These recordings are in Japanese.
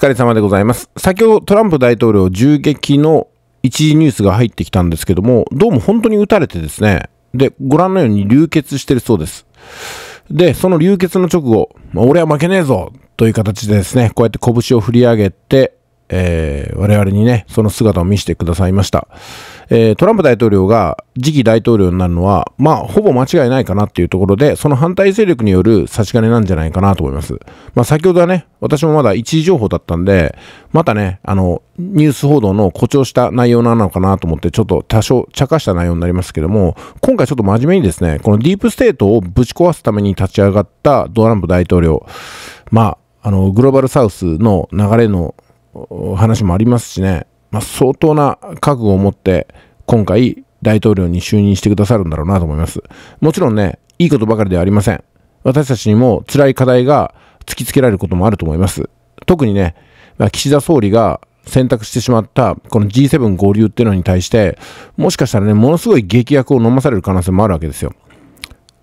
疲れ様でございます。先ほどトランプ大統領銃撃の一時ニュースが入ってきたんですけども、どうも本当に撃たれてですね、で、ご覧のように流血してるそうです。で、その流血の直後、まあ、俺は負けねえぞという形でですね、こうやって拳を振り上げて、えー、我々にね、その姿を見せてくださいました。えー、トランプ大統領が次期大統領になるのは、まあ、ほぼ間違いないかなっていうところで、その反対勢力による差し金なんじゃないかなと思います。まあ、先ほどはね、私もまだ一時情報だったんで、またね、あの、ニュース報道の誇張した内容なのかなと思って、ちょっと多少茶化した内容になりますけども、今回ちょっと真面目にですね、このディープステートをぶち壊すために立ち上がったトランプ大統領、まあ、あの、グローバルサウスの流れの話もありますしね、まあ、相当な覚悟を持って今回大統領に就任してくださるんだろうなと思います。もちろんね、いいことばかりではありません。私たちにも辛い課題が突きつけられることもあると思います。特にね、まあ、岸田総理が選択してしまったこの G7 合流っていうのに対して、もしかしたらね、ものすごい激薬を飲まされる可能性もあるわけですよ。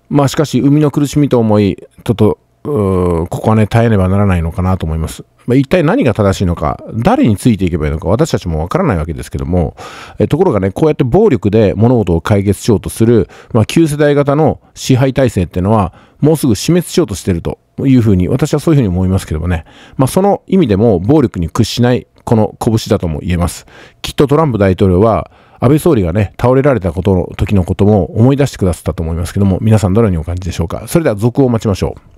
まあしかし、生みの苦しみと思い、ちょっとここはね、耐えねばならないのかなと思います。まあ、一体何が正しいのか、誰についていけばいいのか、私たちもわからないわけですけども、えところがね、こうやって暴力で物事を解決しようとする、まあ、旧世代型の支配体制っていうのは、もうすぐ死滅しようとしてるというふうに、私はそういうふうに思いますけどもね、まあ、その意味でも暴力に屈しない、この拳だとも言えます。きっとトランプ大統領は、安倍総理がね、倒れられたことの時のことも思い出してくださったと思いますけども、皆さんどのようにお感じでしょうか。それでは続報を待ちましょう。